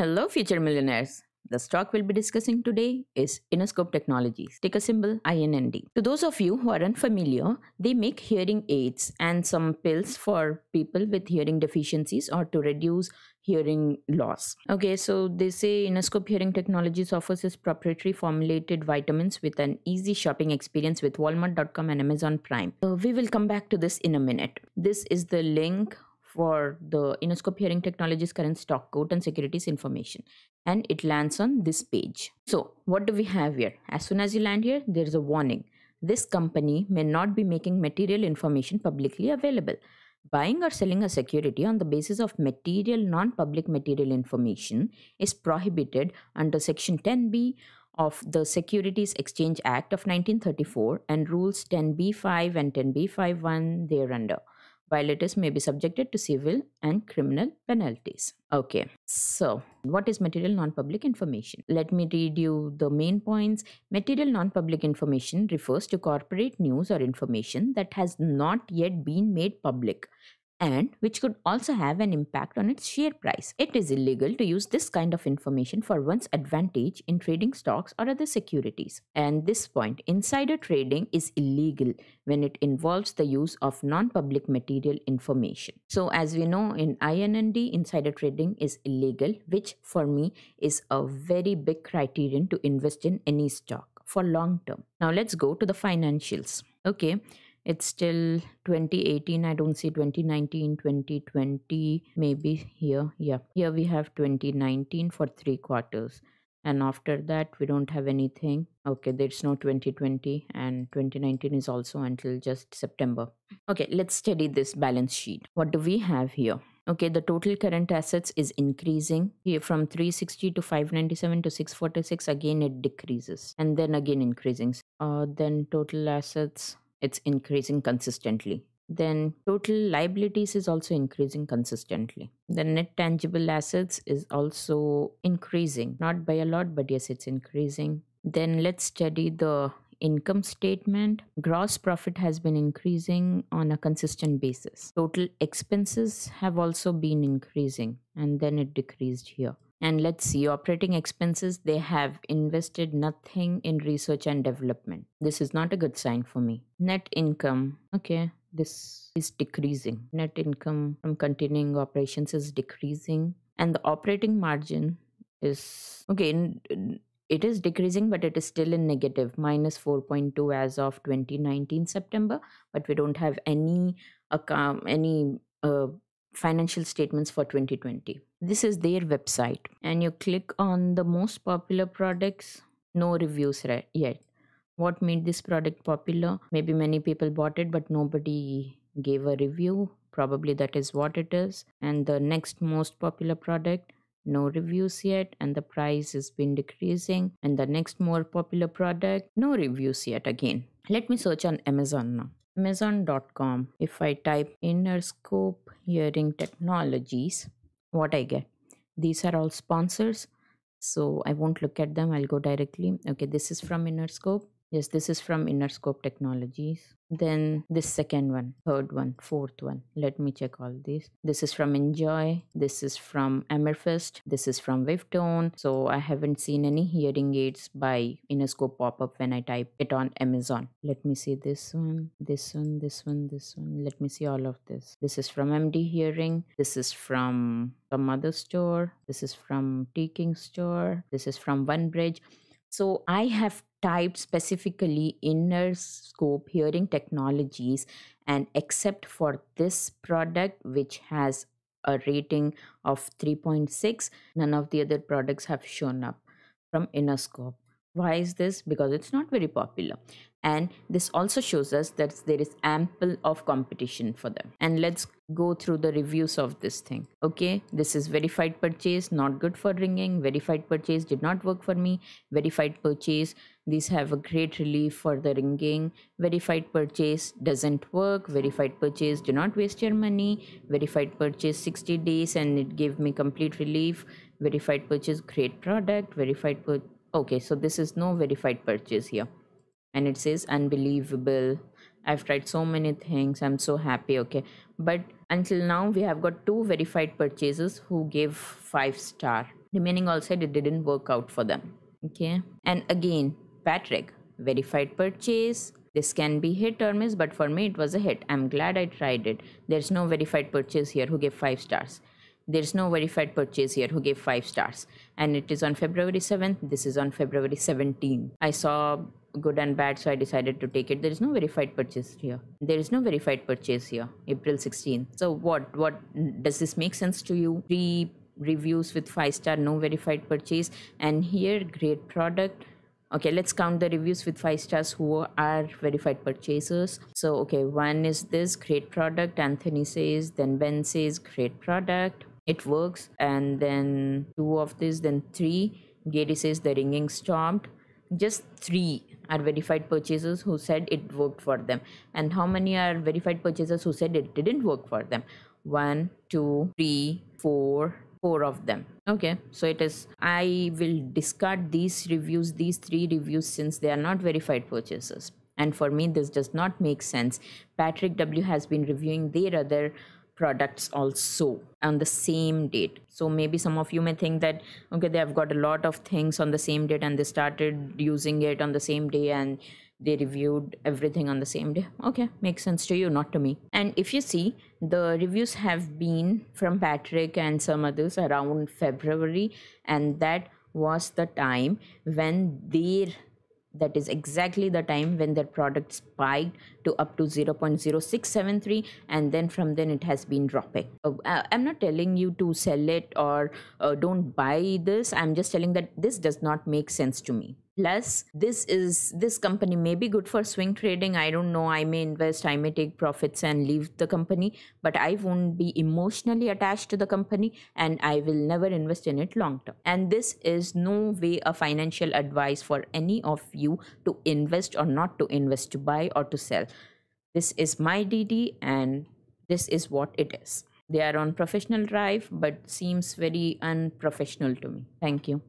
Hello, future millionaires. The stock we'll be discussing today is Innoscope Technologies, ticker symbol INND. To those of you who are unfamiliar, they make hearing aids and some pills for people with hearing deficiencies or to reduce hearing loss. Okay, so they say Innoscope Hearing Technologies offers its proprietary formulated vitamins with an easy shopping experience with walmart.com and Amazon Prime. Uh, we will come back to this in a minute. This is the link for the Inoscope Hearing Technologies current stock quote and securities information and it lands on this page. So what do we have here? As soon as you land here, there is a warning. This company may not be making material information publicly available. Buying or selling a security on the basis of material non-public material information is prohibited under section 10b of the Securities Exchange Act of 1934 and rules 10b5 and 10b51 thereunder violators may be subjected to civil and criminal penalties. Okay, so what is material non public information? Let me read you the main points. Material non public information refers to corporate news or information that has not yet been made public and which could also have an impact on its share price. It is illegal to use this kind of information for one's advantage in trading stocks or other securities. And this point, insider trading is illegal when it involves the use of non-public material information. So as we know in INND, insider trading is illegal, which for me is a very big criterion to invest in any stock for long term. Now let's go to the financials. Okay, it's still 2018 i don't see 2019 2020 maybe here yeah here we have 2019 for three quarters and after that we don't have anything okay there's no 2020 and 2019 is also until just september okay let's study this balance sheet what do we have here okay the total current assets is increasing here from 360 to 597 to 646 again it decreases and then again increasing uh, then total assets it's increasing consistently. Then total liabilities is also increasing consistently. The net tangible assets is also increasing, not by a lot, but yes, it's increasing. Then let's study the income statement. Gross profit has been increasing on a consistent basis. Total expenses have also been increasing, and then it decreased here. And let's see, operating expenses, they have invested nothing in research and development. This is not a good sign for me. Net income, okay, this is decreasing. Net income from continuing operations is decreasing. And the operating margin is, okay, it is decreasing but it is still in negative minus 4.2 as of 2019 september but we don't have any account any uh, financial statements for 2020. This is their website, and you click on the most popular products, no reviews yet. What made this product popular? Maybe many people bought it, but nobody gave a review. Probably that is what it is. And the next most popular product, no reviews yet and the price has been decreasing and the next more popular product no reviews yet again let me search on amazon now amazon.com if i type inner scope Hearing Technologies, what I get. These are all sponsors, so I won't look at them. I'll go directly. Okay, this is from Innerscope. Yes, this is from InnerScope Technologies. Then this second one, third one, fourth one. Let me check all these. This is from Enjoy. This is from Amethyst. This is from Wavetone. So I haven't seen any hearing aids by Innerscope pop up when I type it on Amazon. Let me see this one, this one, this one, this one. Let me see all of this. This is from MD Hearing. This is from the Mother store. This is from T King store. This is from One Bridge. So I have typed specifically inner scope hearing technologies and except for this product which has a rating of 3.6 none of the other products have shown up from innerscope why is this because it's not very popular and this also shows us that there is ample of competition for them and let's go through the reviews of this thing okay this is verified purchase not good for ringing verified purchase did not work for me verified purchase these have a great relief for the ringing. Verified purchase doesn't work. Verified purchase, do not waste your money. Verified purchase 60 days and it gave me complete relief. Verified purchase, great product. Verified purchase. Okay, so this is no verified purchase here. And it says unbelievable. I've tried so many things. I'm so happy. Okay. But until now, we have got two verified purchases who gave five star. Remaining all said it didn't work out for them okay and again Patrick, verified purchase. This can be hit or miss, but for me it was a hit. I'm glad I tried it. There's no verified purchase here who gave 5 stars. There's no verified purchase here who gave 5 stars. And it is on February 7th. This is on February 17th. I saw good and bad, so I decided to take it. There is no verified purchase here. There is no verified purchase here. April 16th. So what? What does this make sense to you? Three reviews with five star, no verified purchase, and here great product okay let's count the reviews with five stars who are verified purchasers so okay one is this great product anthony says then ben says great product it works and then two of this then three gary says the ringing stopped just three are verified purchasers who said it worked for them and how many are verified purchasers who said it didn't work for them one two three four four of them okay so it is i will discard these reviews these three reviews since they are not verified purchases and for me this does not make sense patrick w has been reviewing their other products also on the same date so maybe some of you may think that okay they have got a lot of things on the same date and they started using it on the same day and they reviewed everything on the same day. Okay, makes sense to you, not to me. And if you see, the reviews have been from Patrick and some others around February, and that was the time when their that is exactly the time when their product spiked to up to 0.0673 and then from then it has been dropping uh, uh, i'm not telling you to sell it or uh, don't buy this i'm just telling that this does not make sense to me plus this is this company may be good for swing trading i don't know i may invest i may take profits and leave the company but i won't be emotionally attached to the company and i will never invest in it long term and this is no way a financial advice for any of you to invest or not to invest to buy or to sell this is my dd and this is what it is they are on professional drive but seems very unprofessional to me thank you